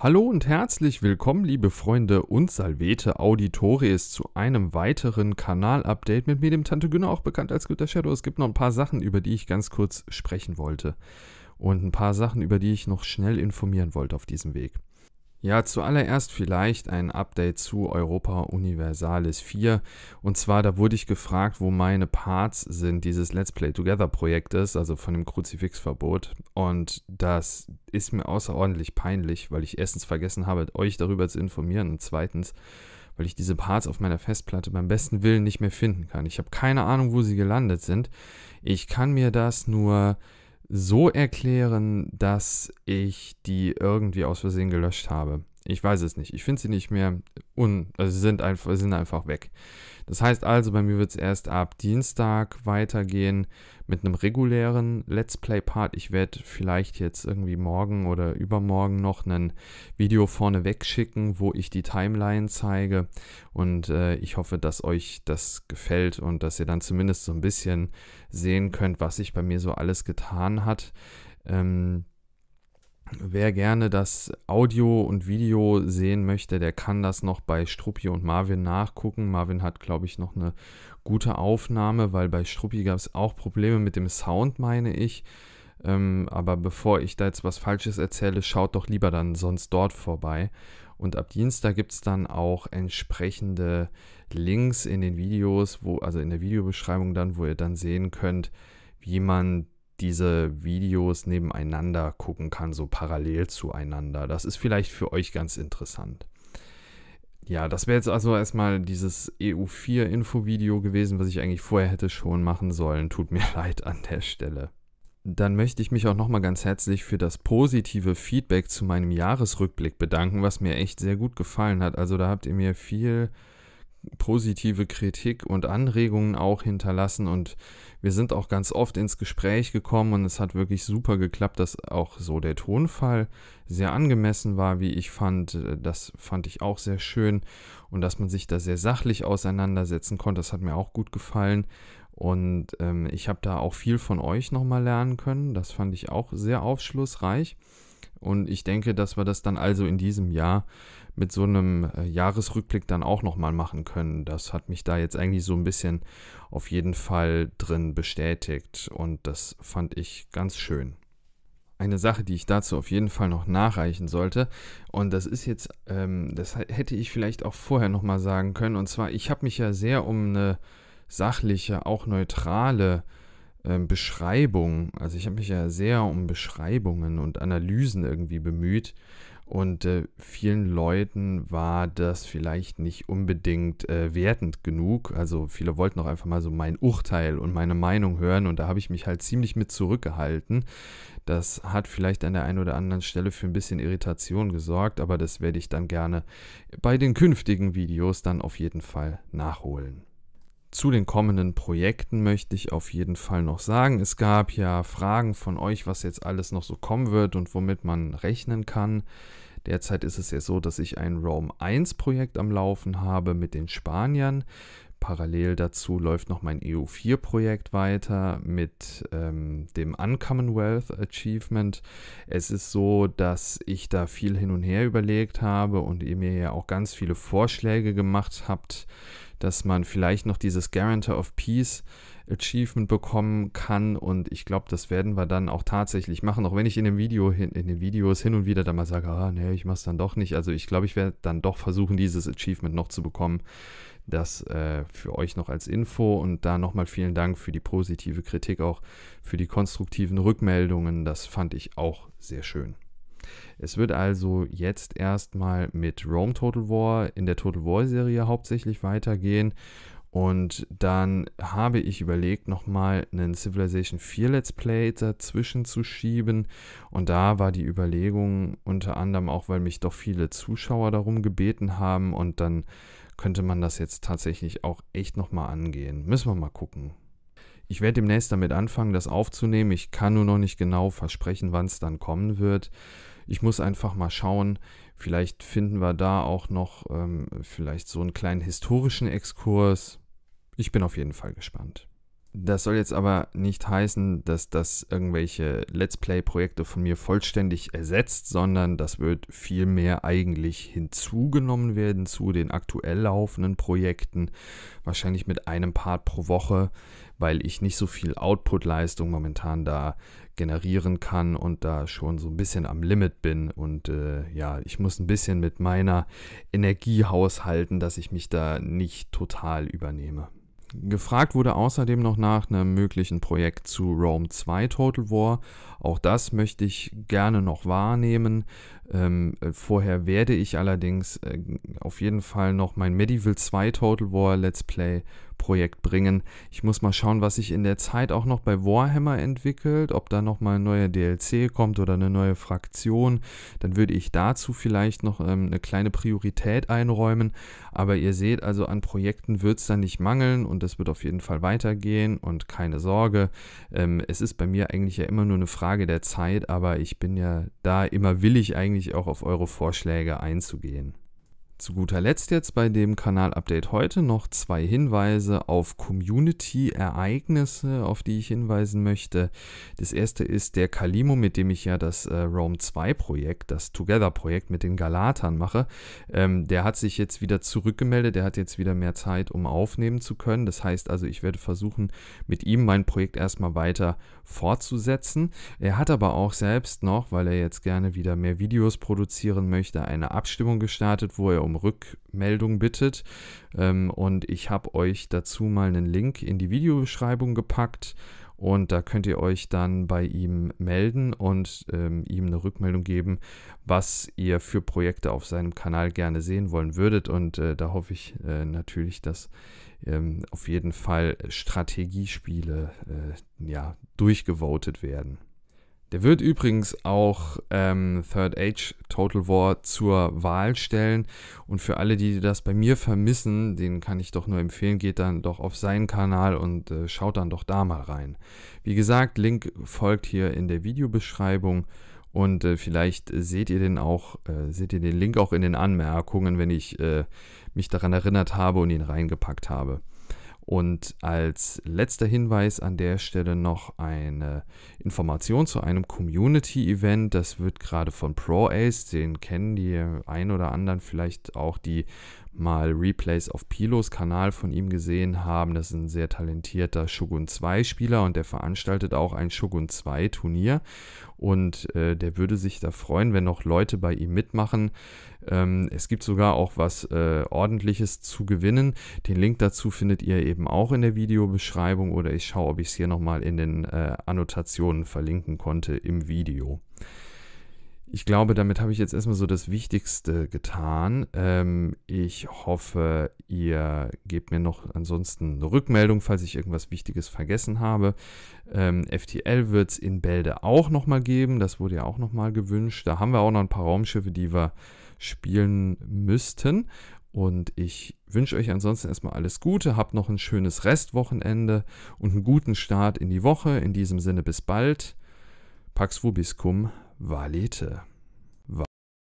Hallo und herzlich willkommen, liebe Freunde und Salvete Auditores, zu einem weiteren Kanal-Update mit mir, dem Tante Günner, auch bekannt als Güter Shadow. Es gibt noch ein paar Sachen, über die ich ganz kurz sprechen wollte. Und ein paar Sachen, über die ich noch schnell informieren wollte auf diesem Weg. Ja, zuallererst vielleicht ein Update zu Europa Universalis 4. Und zwar, da wurde ich gefragt, wo meine Parts sind dieses Let's Play Together Projektes, also von dem Kruzifixverbot. Und das ist mir außerordentlich peinlich, weil ich erstens vergessen habe, euch darüber zu informieren und zweitens, weil ich diese Parts auf meiner Festplatte beim besten Willen nicht mehr finden kann. Ich habe keine Ahnung, wo sie gelandet sind. Ich kann mir das nur so erklären, dass ich die irgendwie aus Versehen gelöscht habe. Ich weiß es nicht. Ich finde sie nicht mehr un, also sie sind einfach, sind einfach weg. Das heißt also, bei mir wird es erst ab Dienstag weitergehen mit einem regulären Let's Play Part. Ich werde vielleicht jetzt irgendwie morgen oder übermorgen noch ein Video vorne wegschicken, wo ich die Timeline zeige. Und äh, ich hoffe, dass euch das gefällt und dass ihr dann zumindest so ein bisschen sehen könnt, was sich bei mir so alles getan hat. Ähm, Wer gerne das Audio und Video sehen möchte, der kann das noch bei Struppi und Marvin nachgucken. Marvin hat, glaube ich, noch eine gute Aufnahme, weil bei Struppi gab es auch Probleme mit dem Sound, meine ich. Ähm, aber bevor ich da jetzt was Falsches erzähle, schaut doch lieber dann sonst dort vorbei. Und ab Dienstag gibt es dann auch entsprechende Links in den Videos, wo, also in der Videobeschreibung dann, wo ihr dann sehen könnt, wie man diese Videos nebeneinander gucken kann, so parallel zueinander. Das ist vielleicht für euch ganz interessant. Ja, das wäre jetzt also erstmal dieses EU4-Info-Video gewesen, was ich eigentlich vorher hätte schon machen sollen. Tut mir leid an der Stelle dann möchte ich mich auch nochmal ganz herzlich für das positive Feedback zu meinem Jahresrückblick bedanken, was mir echt sehr gut gefallen hat. Also da habt ihr mir viel positive Kritik und Anregungen auch hinterlassen und wir sind auch ganz oft ins Gespräch gekommen und es hat wirklich super geklappt, dass auch so der Tonfall sehr angemessen war, wie ich fand. Das fand ich auch sehr schön und dass man sich da sehr sachlich auseinandersetzen konnte, das hat mir auch gut gefallen. Und ähm, ich habe da auch viel von euch nochmal lernen können. Das fand ich auch sehr aufschlussreich. Und ich denke, dass wir das dann also in diesem Jahr mit so einem äh, Jahresrückblick dann auch nochmal machen können. Das hat mich da jetzt eigentlich so ein bisschen auf jeden Fall drin bestätigt und das fand ich ganz schön. Eine Sache, die ich dazu auf jeden Fall noch nachreichen sollte, und das ist jetzt, ähm, das hätte ich vielleicht auch vorher nochmal sagen können, und zwar, ich habe mich ja sehr um eine sachliche, auch neutrale ähm, Beschreibung, also ich habe mich ja sehr um Beschreibungen und Analysen irgendwie bemüht und äh, vielen Leuten war das vielleicht nicht unbedingt äh, wertend genug. Also viele wollten auch einfach mal so mein Urteil und meine Meinung hören. Und da habe ich mich halt ziemlich mit zurückgehalten. Das hat vielleicht an der einen oder anderen Stelle für ein bisschen Irritation gesorgt, aber das werde ich dann gerne bei den künftigen Videos dann auf jeden Fall nachholen zu den kommenden Projekten möchte ich auf jeden Fall noch sagen. Es gab ja Fragen von euch, was jetzt alles noch so kommen wird und womit man rechnen kann. Derzeit ist es ja so, dass ich ein Rome 1 Projekt am Laufen habe mit den Spaniern. Parallel dazu läuft noch mein EU4-Projekt weiter mit ähm, dem Uncommonwealth Achievement. Es ist so, dass ich da viel hin und her überlegt habe und ihr mir ja auch ganz viele Vorschläge gemacht habt, dass man vielleicht noch dieses Guarantor of Peace Achievement bekommen kann. Und ich glaube, das werden wir dann auch tatsächlich machen. Auch wenn ich in dem Video hin, in den Videos hin und wieder dann mal sage, ah, nee, ich mach's dann doch nicht. Also ich glaube, ich werde dann doch versuchen, dieses Achievement noch zu bekommen. Das äh, für euch noch als Info und da nochmal vielen Dank für die positive Kritik, auch für die konstruktiven Rückmeldungen. Das fand ich auch sehr schön. Es wird also jetzt erstmal mit Rome Total War in der Total War Serie hauptsächlich weitergehen. Und dann habe ich überlegt, nochmal einen Civilization 4 Let's Play dazwischen zu schieben. Und da war die Überlegung unter anderem auch, weil mich doch viele Zuschauer darum gebeten haben. Und dann könnte man das jetzt tatsächlich auch echt nochmal angehen. Müssen wir mal gucken. Ich werde demnächst damit anfangen, das aufzunehmen. Ich kann nur noch nicht genau versprechen, wann es dann kommen wird. Ich muss einfach mal schauen. Vielleicht finden wir da auch noch ähm, vielleicht so einen kleinen historischen Exkurs. Ich bin auf jeden Fall gespannt. Das soll jetzt aber nicht heißen, dass das irgendwelche Let's Play-Projekte von mir vollständig ersetzt, sondern das wird vielmehr eigentlich hinzugenommen werden zu den aktuell laufenden Projekten, wahrscheinlich mit einem Part pro Woche, weil ich nicht so viel Output-Leistung momentan da generieren kann und da schon so ein bisschen am Limit bin. Und äh, ja, ich muss ein bisschen mit meiner Energie haushalten, dass ich mich da nicht total übernehme. Gefragt wurde außerdem noch nach einem möglichen Projekt zu Rome 2 Total War. Auch das möchte ich gerne noch wahrnehmen. Ähm, vorher werde ich allerdings äh, auf jeden Fall noch mein Medieval 2 Total War Let's Play Projekt bringen. Ich muss mal schauen, was sich in der Zeit auch noch bei Warhammer entwickelt, ob da nochmal ein neuer DLC kommt oder eine neue Fraktion. Dann würde ich dazu vielleicht noch ähm, eine kleine Priorität einräumen. Aber ihr seht, also an Projekten wird es dann nicht mangeln und es wird auf jeden Fall weitergehen und keine Sorge. Ähm, es ist bei mir eigentlich ja immer nur eine Frage der Zeit, aber ich bin ja da immer willig eigentlich auch auf eure Vorschläge einzugehen. Zu guter Letzt jetzt bei dem Kanal-Update heute noch zwei Hinweise auf Community-Ereignisse, auf die ich hinweisen möchte. Das erste ist der Kalimo, mit dem ich ja das äh, Rome 2-Projekt, das Together-Projekt mit den Galatern mache. Ähm, der hat sich jetzt wieder zurückgemeldet, der hat jetzt wieder mehr Zeit, um aufnehmen zu können. Das heißt also, ich werde versuchen, mit ihm mein Projekt erstmal weiter fortzusetzen. Er hat aber auch selbst noch, weil er jetzt gerne wieder mehr Videos produzieren möchte, eine Abstimmung gestartet, wo er um Rückmeldung bittet. Ähm, und ich habe euch dazu mal einen Link in die Videobeschreibung gepackt. Und da könnt ihr euch dann bei ihm melden und ähm, ihm eine Rückmeldung geben, was ihr für Projekte auf seinem Kanal gerne sehen wollen würdet. Und äh, da hoffe ich äh, natürlich, dass ähm, auf jeden Fall Strategiespiele äh, ja, durchgevotet werden. Der wird übrigens auch ähm, Third Age Total War zur Wahl stellen. Und für alle, die das bei mir vermissen, den kann ich doch nur empfehlen, geht dann doch auf seinen Kanal und äh, schaut dann doch da mal rein. Wie gesagt, Link folgt hier in der Videobeschreibung. Und äh, vielleicht seht ihr den auch, äh, seht ihr den Link auch in den Anmerkungen, wenn ich äh, mich daran erinnert habe und ihn reingepackt habe. Und als letzter Hinweis an der Stelle noch eine Information zu einem Community-Event. Das wird gerade von ProAce, den kennen die ein oder anderen vielleicht auch, die mal Replays auf Pilos Kanal von ihm gesehen haben. Das ist ein sehr talentierter Shogun 2 Spieler und der veranstaltet auch ein Shogun 2 Turnier. Und äh, der würde sich da freuen, wenn noch Leute bei ihm mitmachen. Ähm, es gibt sogar auch was äh, ordentliches zu gewinnen. Den Link dazu findet ihr eben auch in der Videobeschreibung oder ich schaue, ob ich es hier nochmal in den äh, Annotationen verlinken konnte im Video. Ich glaube, damit habe ich jetzt erstmal so das Wichtigste getan. Ähm, ich hoffe, ihr gebt mir noch ansonsten eine Rückmeldung, falls ich irgendwas Wichtiges vergessen habe. Ähm, FTL wird es in Bälde auch nochmal geben. Das wurde ja auch nochmal gewünscht. Da haben wir auch noch ein paar Raumschiffe, die wir spielen müssten. Und ich wünsche euch ansonsten erstmal alles Gute, habt noch ein schönes Restwochenende und einen guten Start in die Woche. In diesem Sinne bis bald. Pax Vubiscum. Valete